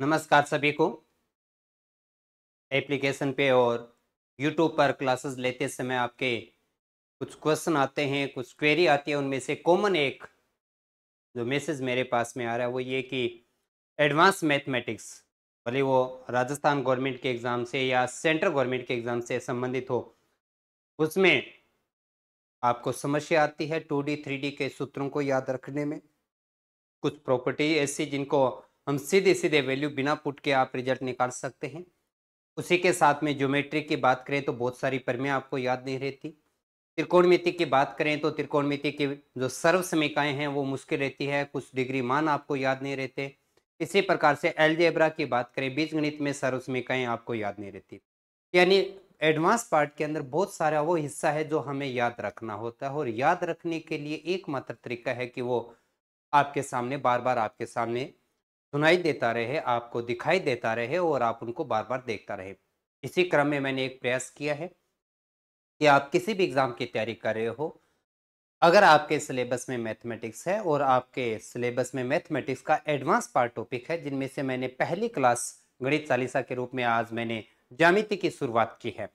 नमस्कार सभी को एप्लीकेशन पे और यूट्यूब पर क्लासेस लेते समय आपके कुछ क्वेश्चन आते हैं कुछ क्वेरी आती है उनमें से कॉमन एक जो मैसेज मेरे पास में आ रहा है वो ये कि एडवांस मैथमेटिक्स भले वो राजस्थान गवर्नमेंट के एग्ज़ाम से या सेंट्रल गवर्नमेंट के एग्ज़ाम से संबंधित हो उसमें आपको समस्या आती है टू डी थ्री डी के सूत्रों को याद रखने में कुछ प्रॉपर्टी ऐसी जिनको हम सीधे सीधे वैल्यू बिना पुट के आप रिजल्ट निकाल सकते हैं उसी के साथ में ज्योमेट्री की बात करें तो बहुत सारी परमें आपको याद नहीं रहती त्रिकोणमिति की बात करें तो त्रिकोणमिति की जो सर्व समीकाएँ हैं वो मुश्किल रहती है कुछ डिग्री मान आपको याद नहीं रहते इसी प्रकार से एलजेब्रा की बात करें बीज गणित में सर्व समीकाएँ आपको याद नहीं रहती यानी एडवांस पार्ट के अंदर बहुत सारा वो हिस्सा है जो हमें याद रखना होता है और याद रखने के लिए एकमात्र तरीका है कि वो आपके सामने बार बार आपके सामने सुनाई देता रहे आपको दिखाई देता रहे और आप उनको बार बार देखता रहे इसी क्रम में मैंने एक प्रयास किया है कि आप किसी भी एग्ज़ाम की तैयारी कर रहे हो अगर आपके सिलेबस में मैथमेटिक्स है और आपके सिलेबस में मैथमेटिक्स का एडवांस पार्ट टॉपिक है जिनमें से मैंने पहली क्लास गणित चालीसा के रूप में आज मैंने जामिति की शुरुआत की है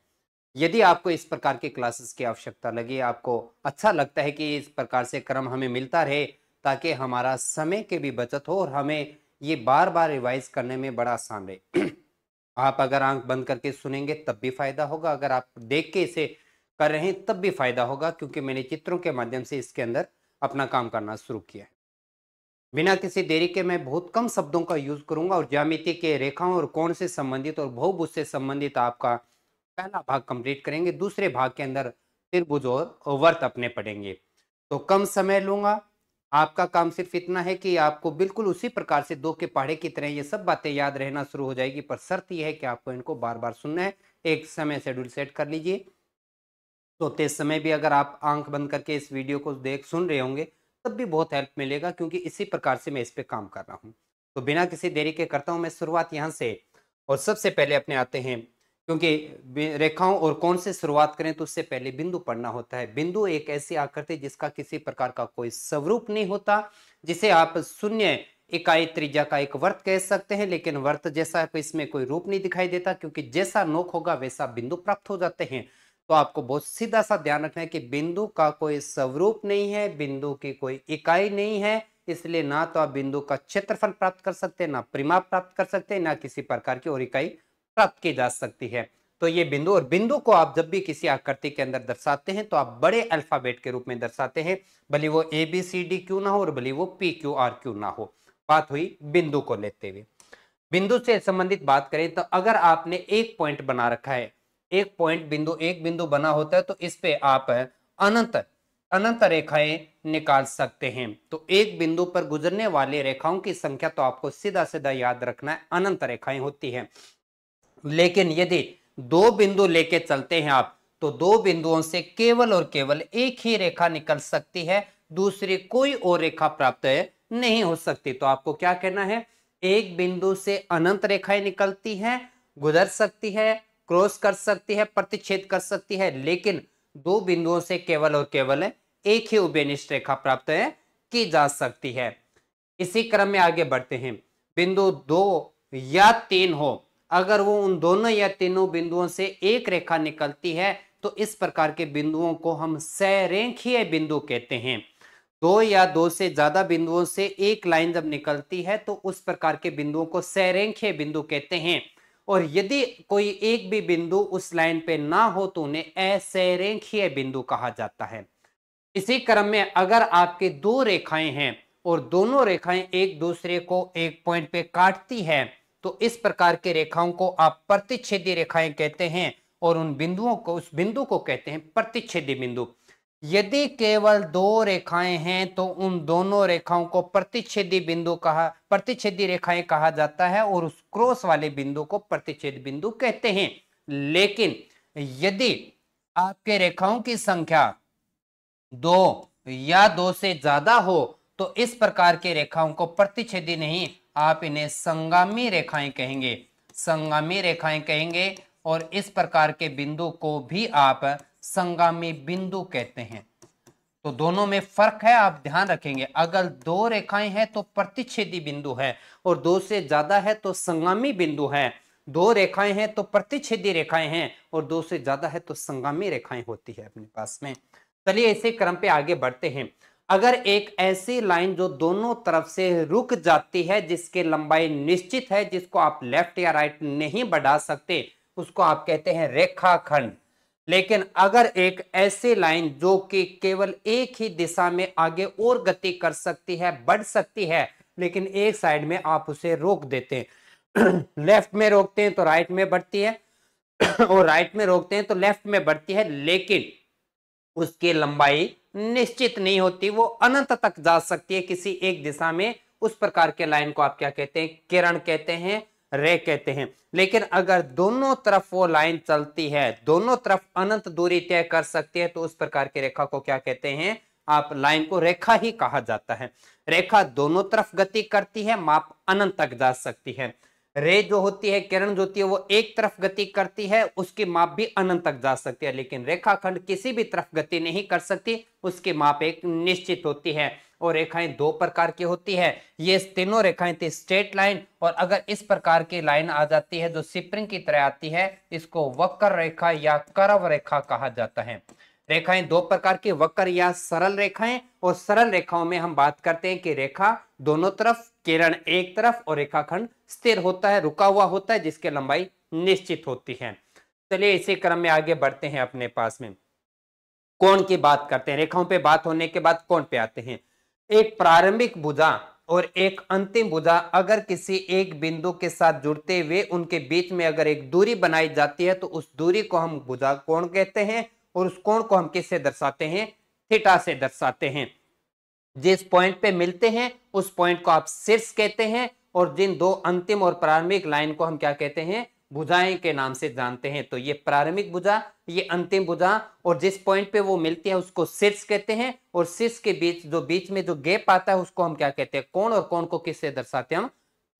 यदि आपको इस प्रकार की क्लासेस की आवश्यकता लगी आपको अच्छा लगता है कि इस प्रकार से क्रम हमें मिलता रहे ताकि हमारा समय की भी बचत हो और हमें ये बार बार रिवाइज करने में बड़ा आसान रहे आप अगर आंख बंद करके सुनेंगे तब भी फायदा होगा अगर आप देख के इसे कर रहे हैं तब भी फायदा होगा क्योंकि मैंने चित्रों के माध्यम से इसके अंदर अपना काम करना शुरू किया है बिना किसी देरी के मैं बहुत कम शब्दों का यूज करूंगा और ज्यामिति के रेखाओं और कोण से संबंधित और बहुभुज से संबंधित आपका पहला भाग कंप्लीट करेंगे दूसरे भाग के अंदर त्रिभुज और वर्त अपने पड़ेंगे तो कम समय लूंगा आपका काम सिर्फ इतना है कि आपको बिल्कुल उसी प्रकार से दो के पहाड़े की तरह ये सब बातें याद रहना शुरू हो जाएगी पर शर्त यह है कि आपको इनको बार बार सुनना है एक समय शेड्यूल सेट कर लीजिए सोते तो समय भी अगर आप आंख बंद करके इस वीडियो को देख सुन रहे होंगे तब भी बहुत हेल्प मिलेगा क्योंकि इसी प्रकार से मैं इस पर काम कर रहा हूँ तो बिना किसी देरी के करता हूँ मैं शुरुआत यहाँ से और सबसे पहले अपने आते हैं क्योंकि रेखाओं और कौन से शुरुआत करें तो उससे पहले बिंदु पढ़ना होता है बिंदु एक ऐसी आकृति जिसका किसी प्रकार का कोई स्वरूप नहीं होता जिसे आप शून्य इकाई त्रिज्या का एक वर्त कह सकते हैं लेकिन वर्त जैसा कोई इसमें कोई रूप नहीं दिखाई देता क्योंकि जैसा नोक होगा वैसा बिंदु प्राप्त हो जाते हैं तो आपको बहुत सीधा सा ध्यान रखना है कि बिंदु का कोई स्वरूप नहीं है बिंदु की कोई इकाई नहीं है इसलिए ना तो आप बिंदु का क्षेत्रफल प्राप्त कर सकते हैं ना परिमाप प्राप्त कर सकते हैं ना किसी प्रकार की और इकाई प्राप्त की जा सकती है तो ये बिंदु और बिंदु को आप जब भी किसी आकृति के अंदर दर्शाते हैं तो आप बड़े अल्फाबेट के रूप में दर्शाते हैं भले वो ए बी सी डी क्यों ना हो और भले वो पी क्यू आर क्यू ना हो बात हुई बिंदु को लेते हुए बिंदु से संबंधित बात करें तो अगर आपने एक पॉइंट बना रखा है एक पॉइंट बिंदु एक बिंदु बना होता है तो इस पे आप अनंत अनंत रेखाएं निकाल सकते हैं तो एक बिंदु पर गुजरने वाले रेखाओं की संख्या तो आपको सीधा सीधा याद रखना है अनंत रेखाएं होती हैं लेकिन यदि दो बिंदु लेके चलते हैं आप तो दो बिंदुओं से केवल और केवल एक ही रेखा निकल सकती है दूसरी कोई और रेखा प्राप्त नहीं हो सकती तो आपको क्या कहना है एक बिंदु से अनंत रेखाएं निकलती हैं गुजर सकती है क्रॉस कर सकती है प्रतिच्छेद कर सकती है लेकिन दो बिंदुओं से केवल और केवल एक ही उभयनिष्ठ रेखा प्राप्त है की जा सकती है इसी क्रम में आगे बढ़ते हैं बिंदु दो या तीन हो अगर वो उन दोनों या तीनों बिंदुओं से एक रेखा निकलती है तो इस प्रकार के बिंदुओं को हम सरेखीय बिंदु कहते हैं दो या दो से ज्यादा बिंदुओं से एक लाइन जब निकलती है तो उस प्रकार के बिंदुओं को सरेखीय बिंदु कहते हैं और यदि कोई एक भी बिंदु उस लाइन पे ना हो तो उन्हें असरेखीय बिंदु कहा जाता है इसी क्रम में अगर आपके दो रेखाएं हैं और दोनों रेखाएं एक दूसरे को एक पॉइंट पे काटती है तो इस प्रकार के रेखाओं को आप प्रतिच्छेदी रेखाएं कहते हैं और उन बिंदुओं को उस बिंदु को कहते हैं प्रतिच्छेदी बिंदु यदि केवल दो रेखाएं हैं तो उन दोनों रेखाओं को प्रतिच्छेदी बिंदु कहा प्रतिच्छेदी रेखाएं कहा जाता है और उस क्रॉस वाले बिंदु को प्रतिच्छेद बिंदु कहते हैं लेकिन यदि आपके रेखाओं की संख्या दो या दो से ज्यादा हो तो इस प्रकार के रेखाओं को प्रतिच्छेदी नहीं आप इन्हें संगामी रेखाएं कहेंगे संगामी रेखाएं कहेंगे और इस प्रकार के बिंदु को भी आप संगामी बिंदु कहते हैं तो दोनों में फर्क है आप ध्यान रखेंगे अगर दो रेखाएं हैं तो प्रतिच्छेदी बिंदु है और दो से ज्यादा है तो संगामी बिंदु है दो रेखाएं हैं तो प्रतिच्छेदी रेखाएं हैं और दो से ज्यादा है तो संगामी रेखाएं होती है अपने पास में चलिए इसी क्रम पे आगे बढ़ते हैं अगर एक ऐसी लाइन जो दोनों तरफ से रुक जाती है जिसके लंबाई निश्चित है जिसको आप लेफ्ट या राइट नहीं बढ़ा सकते उसको आप कहते हैं रेखाखंड लेकिन अगर एक ऐसी लाइन जो कि केवल एक ही दिशा में आगे और गति कर सकती है बढ़ सकती है लेकिन एक साइड में आप उसे रोक देते हैं लेफ्ट में रोकते हैं तो राइट में बढ़ती है और राइट में रोकते हैं तो लेफ्ट में बढ़ती है लेकिन उसकी लंबाई निश्चित नहीं होती वो अनंत तक जा सकती है किसी एक दिशा में उस प्रकार के लाइन को आप क्या कहते हैं किरण कहते हैं रे कहते हैं लेकिन अगर दोनों तरफ वो लाइन चलती है दोनों तरफ अनंत दूरी तय कर सकती है तो उस प्रकार की रेखा को क्या कहते हैं आप लाइन को रेखा ही कहा जाता है रेखा दोनों तरफ गति करती है माप अनंत तक जा सकती है रे जो होती है किरण जो होती है वो एक तरफ गति करती है उसकी माप भी अनंत तक जा सकती है लेकिन रेखाखंड किसी भी तरफ गति नहीं कर सकती उसकी माप एक निश्चित होती है और रेखाएं दो प्रकार की होती है ये तीनों रेखाएं थी स्ट्रेट लाइन और अगर इस प्रकार की लाइन आ जाती है जो सिपरिंग की तरह आती है इसको वक्र रेखा या करव रेखा कहा जाता है रेखाएं दो प्रकार की वक्र या सरल रेखाएं और सरल रेखाओं में हम बात करते हैं कि रेखा दोनों तरफ किरण एक तरफ और रेखाखंड स्थिर होता है रुका हुआ होता है जिसकी लंबाई निश्चित होती है चलिए इसी क्रम में आगे बढ़ते हैं अपने पास में कोण की बात करते हैं रेखाओं पे बात होने के बाद कोण पे आते हैं एक प्रारंभिक भुजा और एक अंतिम भुजा अगर किसी एक बिंदु के साथ जुड़ते हुए उनके बीच में अगर एक दूरी बनाई जाती है तो उस दूरी को हम भुजा कोण कहते हैं और उस कोण को हम किससे दर्शाते हैं थीटा से दर्शाते हैं जिस पॉइंट पे मिलते हैं उस पॉइंट को आप शीर्ष कहते हैं और जिन दो अंतिम और प्रारंभिक लाइन को हम क्या कहते हैं भुजाएं के नाम से जानते हैं तो ये प्रारंभिक भुजा ये अंतिम भुजा और जिस पॉइंट पे वो मिलती है उसको शीर्ष कहते हैं और शीर्ष के बीच जो बीच में जो गैप आता है उसको हम क्या कहते हैं कोण और कोण को किससे दर्शाते हैं हम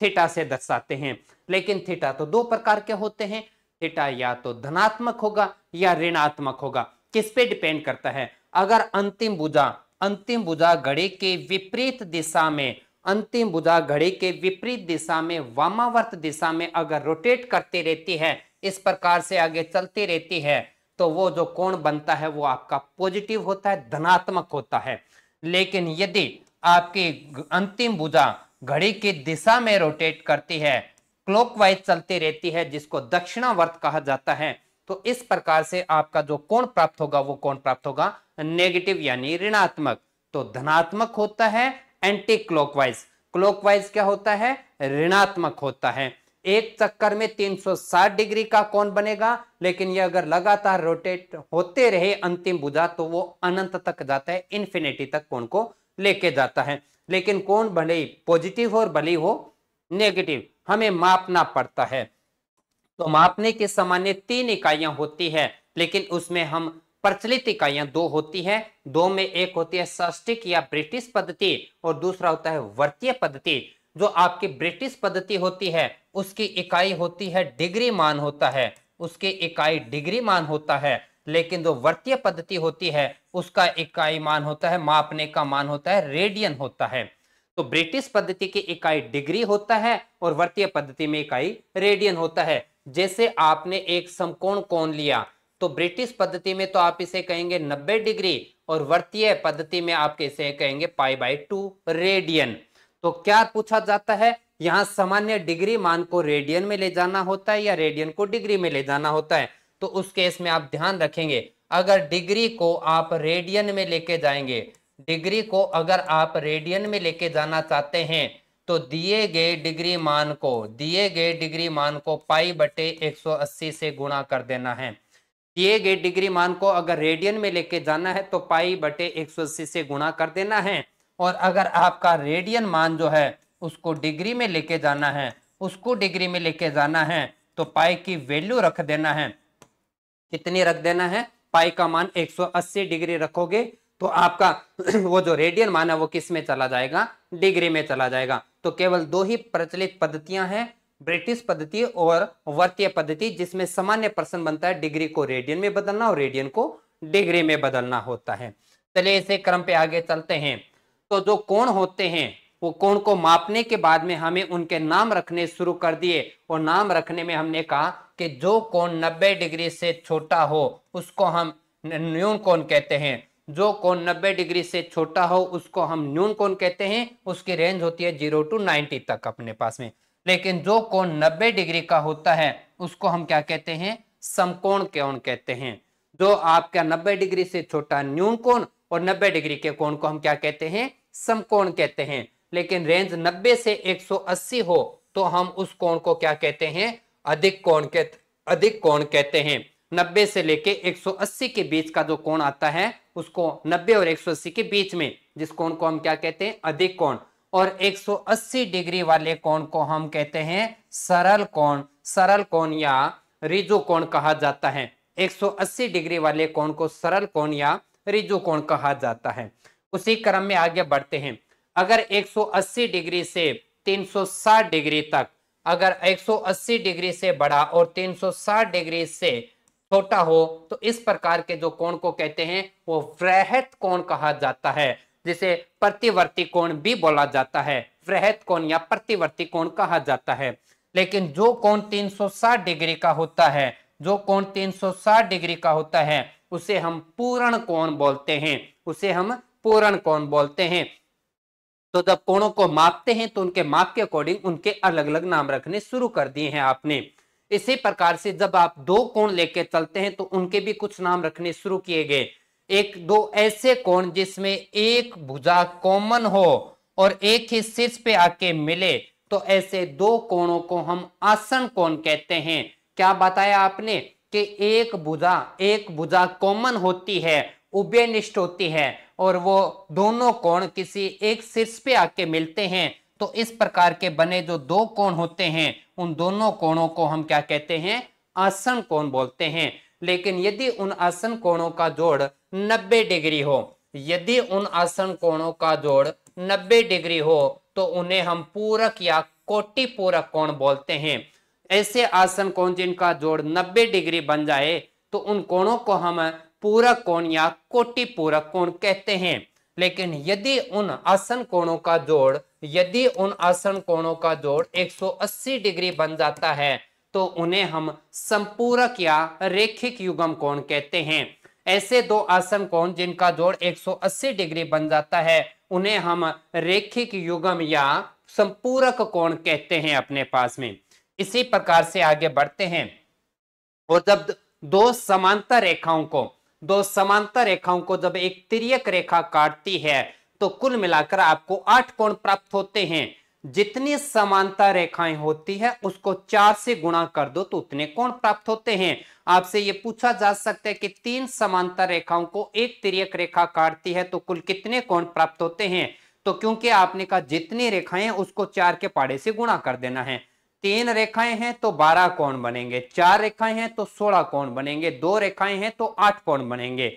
थीटा से दर्शाते हैं लेकिन थीटा तो दो प्रकार के होते हैं थीटा या तो धनात्मक होगा या ऋणात्मक होगा किस पे डिपेंड करता है अगर अंतिम बुजा अंतिम बुजा घड़े के विपरीत दिशा में अंतिम बुझा घड़े के विपरीत दिशा में वामावर्त दिशा में अगर रोटेट करती रहती है इस प्रकार से आगे चलती रहती है तो वो जो कोण बनता है वो आपका पॉजिटिव होता है धनात्मक होता है लेकिन यदि आपकी अंतिम बुजा घड़ी की दिशा में रोटेट करती है क्लॉकवाइज चलती रहती है जिसको दक्षिणावर्त कहा जाता है तो इस प्रकार से आपका जो कोण प्राप्त होगा वो कोण प्राप्त होगा नेगेटिव यानी ऋणात्मक तो धनात्मक होता है एंटी क्लॉकवाइज क्लॉकवाइज क्या होता है ऋणात्मक होता है एक चक्कर में 360 डिग्री का कोण बनेगा लेकिन यह अगर लगातार रोटेट होते रहे अंतिम बुझा तो वो अनंत तक जाता है इन्फिनेटी तक कोण को लेके जाता है लेकिन कोण भले पॉजिटिव हो और भले हो नेगेटिव हमें मापना पड़ता है तो मापने के सामान्य तीन इकाइयां होती है लेकिन उसमें हम प्रचलित इकाइयां दो होती है दो में एक होती है साष्टिक या ब्रिटिश पद्धति और दूसरा होता है वर्तीय पद्धति जो आपकी ब्रिटिश पद्धति होती है उसकी इकाई होती है डिग्री मान होता है उसकी इकाई डिग्री मान होता है लेकिन जो वर्तीय पद्धति होती है उसका इकाई मान होता है मापने का मान होता है रेडियन होता है तो ब्रिटिश पद्धति की इकाई डिग्री होता है और वर्तीय पद्धति में इकाई रेडियन होता है जैसे आपने एक समकोण कोण लिया तो ब्रिटिश पद्धति में तो आप इसे कहेंगे 90 डिग्री और वर्तीय पद्धति में आप इसे कहेंगे पाई बाई टू रेडियन तो क्या पूछा जाता है यहाँ सामान्य डिग्री मान को रेडियन में ले जाना होता है या रेडियन को डिग्री में ले जाना होता है तो उस केस में आप ध्यान रखेंगे अगर डिग्री को आप रेडियन में लेके जाएंगे डिग्री को अगर आप रेडियन में लेके जाना चाहते हैं तो दिए गए डिग्री मान को दिए गए डिग्री मान को पाई बटे 180 से गुणा कर देना है दिए गए डिग्री मान को अगर रेडियन में लेके जाना है तो पाई बटे 180 से गुणा कर देना है और अगर आपका रेडियन मान जो है उसको डिग्री में लेके जाना है उसको डिग्री में लेके जाना है तो पाई की वैल्यू रख देना है कितनी रख देना है पाई का मान 180 डिग्री रखोगे तो आपका वो जो रेडियन मान है वो किस में चला जाएगा डिग्री में चला जाएगा तो केवल दो ही प्रचलित पद्धतियां हैं ब्रिटिश पद्धति और वर्तीय पद्धति जिसमें सामान्य प्रश्न बनता है डिग्री को रेडियन में बदलना और रेडियन को डिग्री में बदलना होता है चलिए इसे क्रम पे आगे चलते हैं तो जो कोण होते हैं वो कोण को मापने के बाद में हमें उनके नाम रखने शुरू कर दिए और नाम रखने में हमने कहा कि जो कोण 90 डिग्री से छोटा हो उसको हम न्यून कोण कहते हैं जो कोण 90 डिग्री से छोटा हो उसको हम न्यून कोण कहते हैं उसकी रेंज होती है जीरो टू 90 तक अपने पास में लेकिन जो कोण 90 डिग्री का होता है उसको हम क्या कहते हैं समकोण कोण कहते हैं जो आपका नब्बे डिग्री से छोटा न्यून कोण और नब्बे डिग्री के कोण को हम क्या कहते हैं समकोण कहते हैं लेकिन रेंज 90 से 180 हो तो हम उस कोण को क्या कहते हैं अधिक कोण के अधिक कोण कहते हैं 90 से लेके 180 के बीच का जो कोण आता है उसको 90 और 180 के बीच में जिस कोण को हम क्या कहते हैं अधिक कोण और 180 डिग्री वाले कोण को हम कहते हैं सरल कोण सरल कोण या रिजु कोण कहा जाता है 180 डिग्री वाले कोण को सरल कोण या रिजु कोण कहा जाता है उसी क्रम में आगे बढ़ते हैं अगर 180 डिग्री से 360 डिग्री तक अगर 180 डिग्री से बड़ा और 360 डिग्री से छोटा हो तो इस प्रकार के जो कोण को कहते हैं वो वृहत कोण कहा जाता है जिसे प्रतिवर्ती कोण भी बोला जाता है वृहत कोण या प्रतिवर्ती कोण कहा जाता है लेकिन जो कोण 360 डिग्री का होता है जो कोण 360 डिग्री का होता है उसे हम पूर्ण कोण बोलते हैं उसे हम पूर्ण कोण बोलते हैं तो जब कोणों को मापते हैं तो उनके माप के अकॉर्डिंग उनके अलग अलग नाम रखने शुरू कर दिए हैं आपने इसी प्रकार से जब आप दो कोण लेके चलते हैं तो उनके भी कुछ नाम रखने शुरू किए गए एक दो ऐसे कोण जिसमें एक भुजा कॉमन हो और एक ही शीर्ष पे आके मिले तो ऐसे दो कोणों को हम आसन कोण कहते हैं क्या बताया आपने कि एक भुजा एक भुजा कॉमन होती है उभयनिष्ठ होती है और वो दोनों कोण किसी एक शीर्ष पे आके मिलते हैं तो इस प्रकार के बने जो दो कोण होते हैं उन दोनों कोणों को हम क्या कहते हैं आसन कोण बोलते हैं लेकिन यदि उन आसन कोणों का जोड़ 90 डिग्री हो यदि उन आसन कोणों का जोड़ 90 डिग्री हो तो उन्हें हम पूरक या कोटि पूरक कोण बोलते हैं ऐसे आसन कोण जिनका जोड़ 90 डिग्री बन जाए तो उन कोणों को हम पूरक कोण या कोटि पूरक कोण कहते हैं लेकिन यदि उन आसन कोणों का जोड़ यदि उन आसन कोणों का जोड़ 180 डिग्री बन जाता है तो उन्हें हम संपूरक या रेखिक युगम कोण कहते हैं ऐसे दो आसन कोण जिनका जोड़ 180 डिग्री बन जाता है उन्हें हम रेखिक युगम या संपूरक कोण कहते हैं अपने पास में इसी प्रकार से आगे बढ़ते हैं और जब दो समांतर रेखाओं को दो समांतर रेखाओं को जब एक तिरक रेखा काटती है तो कुल मिलाकर आपको आठ कोण प्राप्त होते हैं जितनी समानता रेखाएं होती है उसको चार से गुणा कर दो तो उतने कोण प्राप्त होते हैं आपसे ये पूछा जा सकता है कि तीन समानता रेखाओं को एक तिरक रेखा काटती है तो कुल कितने कोण प्राप्त होते हैं तो क्योंकि आपने कहा जितनी रेखाएं उसको चार के पाड़े से गुणा कर देना है तीन रेखाएं हैं तो बारह कोण बनेंगे चार रेखाएं हैं तो सोलह कोण बनेंगे दो रेखाएं हैं तो आठ कोण बनेंगे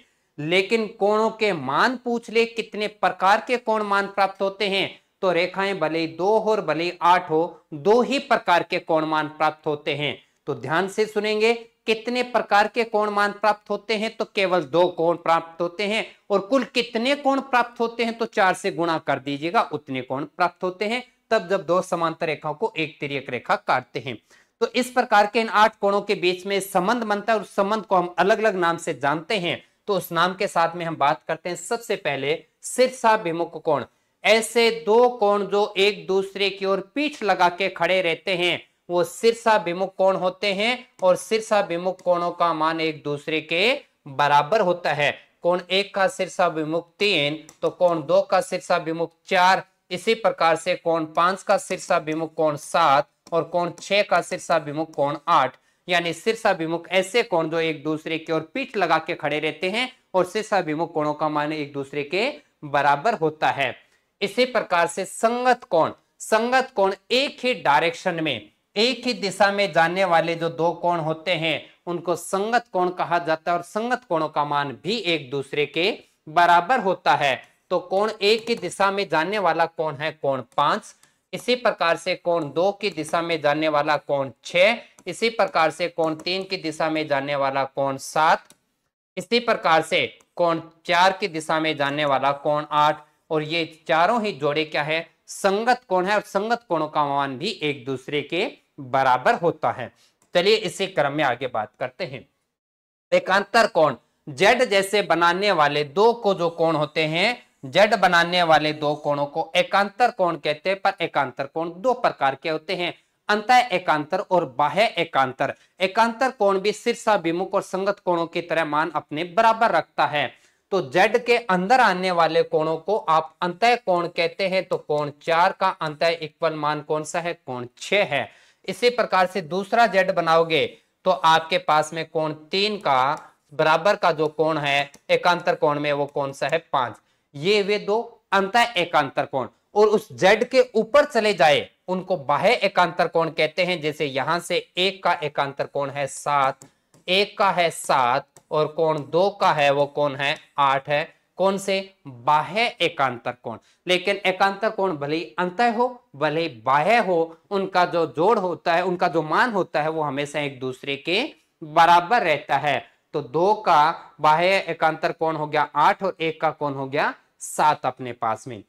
लेकिन कोणों के मान पूछ ले कितने प्रकार के कोण मान प्राप्त होते हैं तो रेखाएं भले दो हो और भले आठ हो दो ही प्रकार के कोण मान प्राप्त होते हैं तो ध्यान से सुनेंगे कितने प्रकार के कोण मान प्राप्त होते हैं तो केवल दो कोण प्राप्त होते हैं और कुल कितने कोण प्राप्त होते हैं तो चार से गुणा कर दीजिएगा उतने कोण प्राप्त होते हैं तब जब दो समांतर रेखाओं को एक तिरक रेखा काटते हैं तो इस प्रकार के इन आठ कोणों के बीच में संबंध बनता है और संबंध को हम अलग अलग नाम से जानते हैं तो उस नाम के साथ में हम बात करते हैं सबसे पहले विमुख कोण ऐसे दो कोण जो एक दूसरे की ओर पीठ लगा के खड़े रहते हैं वो विमुख कोण होते हैं और विमुख कोणों का मान एक दूसरे के बराबर होता है कोण एक का विमुख तीन तो कोण दो का विमुख चार इसी प्रकार से कोण पांच का विमुख कोण सात और कोण छह का शीर्षाभिमुख कोण आठ यानी विमुख ऐसे कोण जो एक दूसरे की ओर पीठ लगा के खड़े रहते हैं और शीर्षाभिमुख कोणों का मान एक दूसरे के बराबर होता है इसी प्रकार से संगत कोण संगत कोण एक ही डायरेक्शन में एक ही दिशा में जाने वाले जो दो कोण होते हैं उनको संगत कोण कहा जाता है और संगत कोणों का मान भी एक दूसरे के बराबर होता है तो कोण एक की दिशा में जाने वाला कोण है कोण पांच इसी प्रकार से कोण दो की दिशा में जाने वाला कोण छ इसी प्रकार से कोण तीन की दिशा में जाने वाला कोण सात इसी प्रकार से कोण चार की दिशा में जाने वाला कोण आठ और ये चारों ही जोड़े क्या है संगत कोण है और संगत कोणों का मान भी एक दूसरे के बराबर होता है चलिए इसी क्रम में आगे बात करते हैं एकांतर कोण जेड जैसे बनाने वाले दो को जो कोण होते हैं जड बनाने वाले दो कोणों को एकांतर कोण कहते हैं पर एकांतर कोण दो प्रकार के होते हैं अंत एकांतर और बाह्य एकांतर एकांतर कोण भी विमुख और संगत कोणों की तरह मान अपने बराबर रखता है तो जेड के अंदर आने वाले कोणों को आप अंत कोण कहते हैं तो कोण चार का अंत इक्वल मान कौन सा है कोण छह है इसी प्रकार से दूसरा जेड बनाओगे तो आपके पास में कोण तीन का बराबर का जो कोण है एकांतर कोण में वो कौन सा है पांच ये वे दो अंत एकांतर कोण और उस जेड के ऊपर चले जाए उनको बाह्य एकांतर कोण कहते हैं जैसे यहां से एक का एकांतर कोण है सात एक का है सात और कोण दो का है वो कौन है आठ है कौन से बाह्य एकांतर कोण लेकिन एकांतर कोण भले अंत हो भले बाह्य हो उनका जो जोड़ होता है उनका जो मान होता है वो हमेशा एक दूसरे के बराबर रहता है तो दो का बाह्य एकांतर कोण हो गया आठ और एक का कोण हो गया सात अपने पास में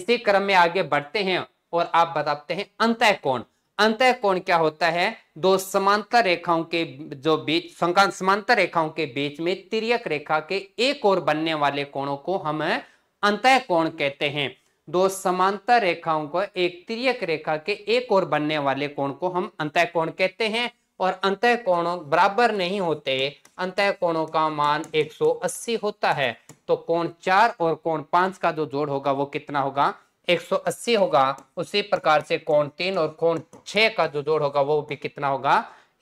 इसी क्रम में आगे बढ़ते हैं और आप बताते हैं अंत कोण अंत कोण क्या होता है दो समांतर रेखाओं के जो बीच समांतर रेखाओं के बीच में तिरक रेखा के एक और बनने वाले कोणों को हम अंत कोण कहते हैं दो समांतर रेखाओं को एक तिरक रेखा के एक और बनने वाले कोण को हम अंत कोण कहते हैं और अंत कोण बराबर नहीं होते अंत कोणों का मान 180 होता है तो कोण चार और कोण पांच का जो जोड़ होगा वो कितना होगा 180 होगा उसी प्रकार से कोण तीन और कोण छह का जो जोड़ होगा वो भी कितना होगा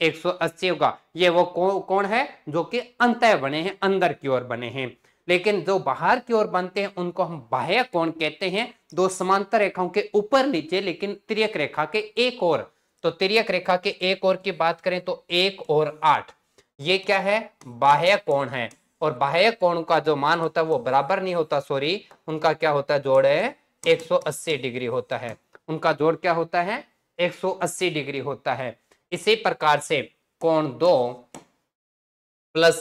180 होगा ये वो कोण है जो कि अंत बने हैं अंदर की ओर बने हैं लेकिन जो बाहर की ओर बनते हैं उनको हम बाह्य कोण कहते हैं दो समांतर रेखाओं के ऊपर नीचे लेकिन त्रियक रेखा के एक और तो त्रियक रेखा के एक और की बात करें तो एक और आठ ये क्या है बाह्य कोण है और बाह्य कोण का जो मान होता है वो बराबर नहीं होता सॉरी उनका क्या होता है जोड़ है 180 डिग्री होता है उनका जोड़ क्या होता है 180 डिग्री होता है इसी प्रकार से कोण दो प्लस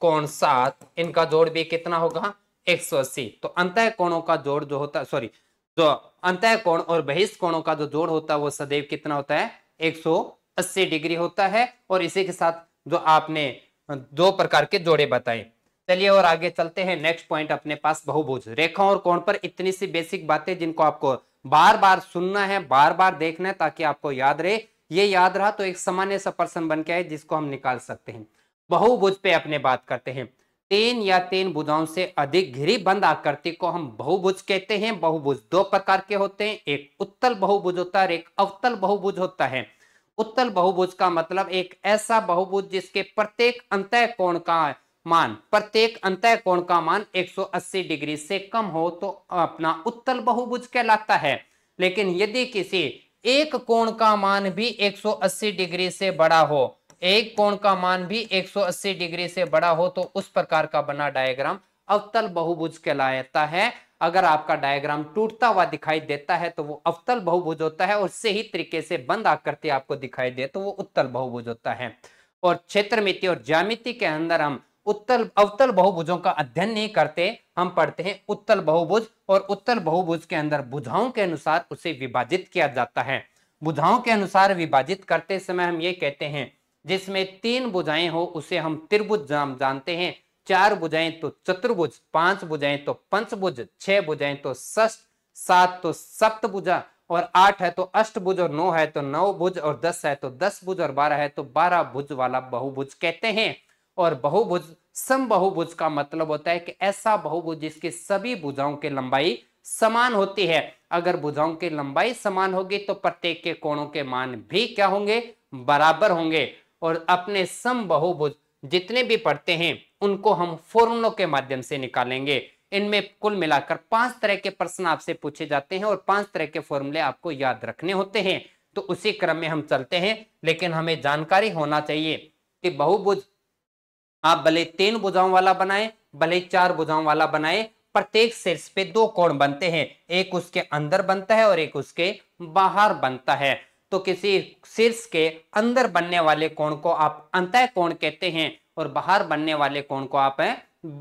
कोण सात इनका जोड़ भी कितना होगा 180 तो अंत कोणों का जोड़ जो होता है सॉरी जो अंत कोण और बहिष्ठ कोणों का जो जोड़ होता है वो सदैव कितना होता है एक डिग्री होता है और इसी के साथ जो आपने दो प्रकार के जोड़े बताए चलिए और आगे चलते हैं नेक्स्ट पॉइंट अपने पास बहुभुज रेखा और कोण पर इतनी सी बेसिक बातें जिनको आपको बार बार सुनना है बार बार देखना है ताकि आपको याद रहे ये याद रहा तो एक सामान्य सा पर्सन बन के आए जिसको हम निकाल सकते हैं बहुभुज पे अपने बात करते हैं तीन या तीन भुजाओं से अधिक घिरी बंद आकृति को हम बहुभुज कहते हैं बहुभुज दो प्रकार के होते हैं एक उत्तल बहुभुज होता है एक अवतल बहुभुज होता है उत्तल बहुभुज का मतलब एक ऐसा बहुभुज जिसके प्रत्येक अंत कोण का मान प्रत्येक अंत कोण का मान 180 डिग्री से कम हो तो अपना उत्तल बहुभुज कहलाता है लेकिन यदि किसी एक कोण का मान भी 180 डिग्री से बड़ा हो एक कोण का मान भी 180 डिग्री से बड़ा हो तो उस प्रकार का बना डायग्राम अवतल बहुभुज कहलाता है अगर आपका डायग्राम टूटता हुआ दिखाई देता है तो वो अवतल बहुभुज होता है और सही तरीके से बंद आकृति आपको दिखाई दे तो वो उत्तल बहुभुज होता है और क्षेत्रमिति और ज्यामिति के अंदर हम उत्तल अवतल बहुभुजों का अध्ययन नहीं करते हम पढ़ते हैं उत्तल बहुभुज और उत्तल बहुभुज के अंदर बुझाओं के अनुसार उसे विभाजित किया जाता है बुझाओं के अनुसार विभाजित करते समय हम ये कहते हैं जिसमें तीन बुझाएं हो उसे हम त्रिभुज जानते हैं चार बुझाएं तो चतुर्भुज पांच बुझाएं तो पंचभुज छह बुझाएं तो सष्ट सात तो सप्तभुजा और आठ है तो अष्टभुज और नौ है तो नौ भुज और दस है तो दस भुज और बारह है तो बारह भुज वाला बहुभुज कहते हैं और बहुभुज सम बहुभुज का मतलब होता है कि ऐसा बहुभुज जिसके सभी भुजाओं की लंबाई समान होती है अगर भुजाओं की लंबाई समान होगी तो प्रत्येक के कोणों के मान भी क्या होंगे बराबर होंगे और अपने सम बहुभुज जितने भी पढ़ते हैं उनको हम फॉर्मुलों के माध्यम से निकालेंगे इनमें कुल मिलाकर पांच तरह के प्रश्न आपसे पूछे जाते हैं और पांच तरह के फॉर्मूले आपको याद रखने होते हैं तो उसी क्रम में हम चलते हैं लेकिन हमें जानकारी होना चाहिए कि बहुभुज आप भले तीन भुजाओं वाला बनाए भले चार भुजाओं वाला बनाए प्रत्येक शीर्ष पे दो कोण बनते हैं एक उसके अंदर बनता है और एक उसके बाहर बनता है तो किसी शीर्ष के अंदर बनने वाले कोण को आप अंत कोण कहते हैं और बाहर बनने वाले कोण को आप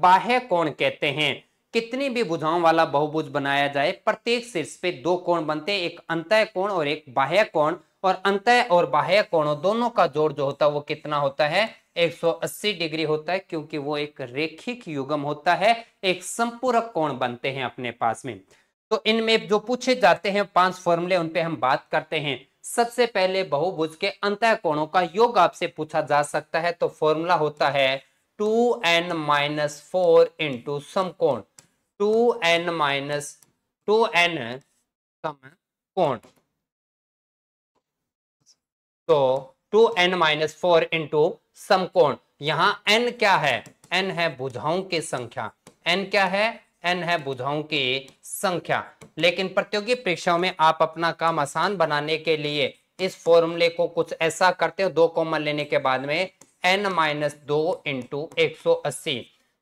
बाह्य कोण कहते हैं कितनी भी बुझाओं वाला बहुभुज बनाया जाए प्रत्येक शीर्ष पे दो कोण बनते हैं एक अंत कोण और एक बाह्य कोण और अंत और बाह्य कोणों दोनों का जोड़ जो होता है वो कितना होता है 180 डिग्री होता है क्योंकि वो एक रेखिक युगम होता है एक संपूरक कोण बनते हैं अपने पास में तो इनमें जो पूछे जाते हैं पांच फॉर्मूले उनपे हम बात करते हैं सबसे पहले बहुभुज के अंत कोणों का योग आपसे पूछा जा सकता है तो फॉर्मूला होता है two N minus four into समकोण two N minus two N समकोण तो two N minus four into समकोण यहां एन क्या है एन है भुजाओं की संख्या एन क्या है एन है बुझाओं की संख्या लेकिन प्रतियोगी परीक्षाओं में आप अपना काम आसान बनाने के लिए इस फॉर्मूले को कुछ ऐसा करते हो दो कॉमन लेने के बाद में एन माइनस दो इंटू एक सौ अस्सी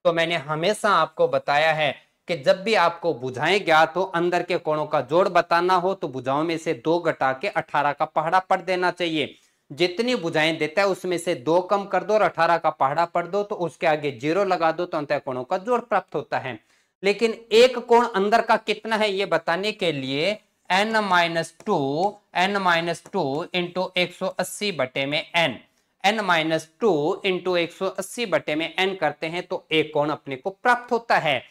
तो मैंने हमेशा आपको बताया है कि जब भी आपको बुझाएं ज्ञात हो अंदर के कोणों का जोड़ बताना हो तो बुझाओं में से दो घटा के अठारह का पहाड़ा पढ़ देना चाहिए जितनी बुझाएं देता है उसमें से दो कम कर दो और अठारह का पहाड़ा पढ़ दो तो उसके आगे जीरो लगा दो तो अंत कोणों का जोड़ प्राप्त होता है लेकिन एक कोण अंदर का कितना है ये बताने के लिए N minus two N minus two into एक सौ अस्सी बटे में N N minus two into एक सौ अस्सी बटे में एन करते हैं तो एक कोण अपने को प्राप्त होता है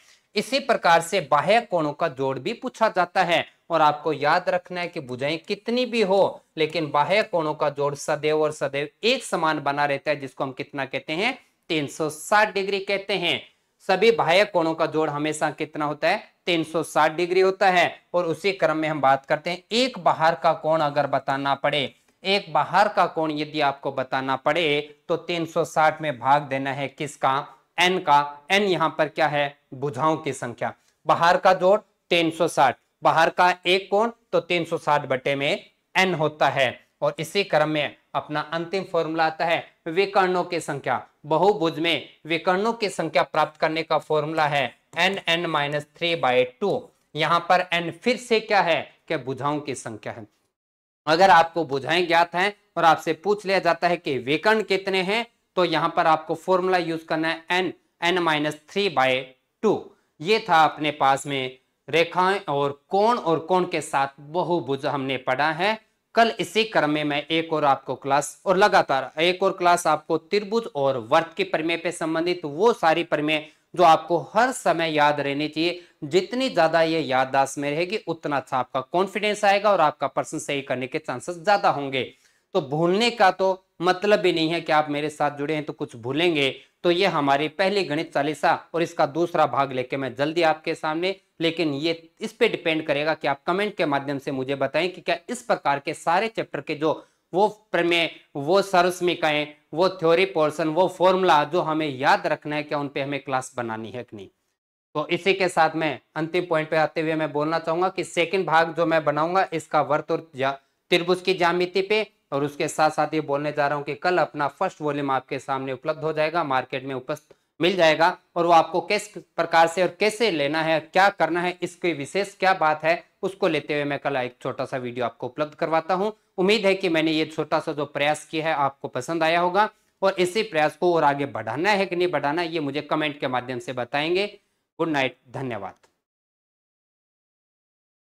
इसी प्रकार से बाह्य कोणों का जोड़ भी पूछा जाता है और आपको याद रखना है कि बुझाई कितनी भी हो लेकिन बाह्य कोणों का जोड़ सदैव और सदैव एक समान बना रहता है जिसको हम कितना कहते हैं 360 डिग्री कहते हैं सभी बाह्य कोणों का जोड़ हमेशा कितना होता है 360 डिग्री होता है और उसी क्रम में हम बात करते हैं एक बाहर का कोण अगर बताना पड़े एक बाहर का कोण यदि आपको बताना पड़े तो 360 में भाग देना है किसका एन का एन यहां पर क्या है बुझाओं की संख्या बाहर का जोड़ 360 बाहर का एक कोण तो 360 बटे में एन होता है और इसी क्रम में अपना अंतिम फॉर्मूला आता है विकर्णों की संख्या बहुभुज में विकर्णों की संख्या प्राप्त करने का फॉर्मूला है N N minus three by two यहाँ पर एन फिर से क्या है कि बुझाओं की संख्या है अगर आपको बुझाएं ज्ञात हैं और आपसे पूछ लिया जाता है कि विकर्ण कितने हैं तो यहाँ पर आपको फॉर्मूला यूज करना है N N minus three by two ये था अपने पास में रेखाएं और कोण और कोण के साथ बहुभुज हमने पढ़ा है कल इसी क्रम में मैं एक और आपको क्लास और लगातार एक और क्लास आपको त्रिभुज और वर्त के परिमेय पे संबंधित वो सारी परिमेय जो आपको हर समय याद रहनी चाहिए जितनी ज्यादा ये याददाश्त में रहेगी उतना अच्छा आपका कॉन्फिडेंस आएगा और आपका प्रश्न सही करने के चांसेस ज्यादा होंगे तो भूलने का तो मतलब भी नहीं है कि आप मेरे साथ जुड़े हैं तो कुछ भूलेंगे तो ये हमारी पहली गणित चालीसा और इसका दूसरा भाग लेके मैं जल्दी आपके सामने लेकिन ये इस पे डिपेंड करेगा कि आप कमेंट के माध्यम से मुझे बताएं कि क्या इस प्रकार के सारे चैप्टर के जो वो प्रमेय वो सर्वस्मिकाएं वो थ्योरी पोर्सन वो फॉर्मूला जो हमें याद रखना है क्या उनपे हमें क्लास बनानी है कि नहीं तो इसी के साथ मैं अंतिम पॉइंट पे आते हुए मैं बोलना चाहूंगा कि सेकंड भाग जो मैं बनाऊंगा इसका वर्त और त्रिभुज की जामिति पे और उसके साथ साथ ये बोलने जा रहा हूँ कि कल अपना फर्स्ट वॉल्यूम आपके सामने उपलब्ध हो जाएगा मार्केट में उपस्थित मिल जाएगा और वो आपको किस प्रकार से और कैसे लेना है क्या करना है इसकी विशेष क्या बात है उसको लेते हुए मैं कल एक छोटा सा वीडियो आपको उपलब्ध करवाता हूँ उम्मीद है कि मैंने ये छोटा सा जो प्रयास किया है आपको पसंद आया होगा और इसी प्रयास को और आगे बढ़ाना है कि नहीं बढ़ाना ये मुझे कमेंट के माध्यम से बताएंगे गुड नाइट धन्यवाद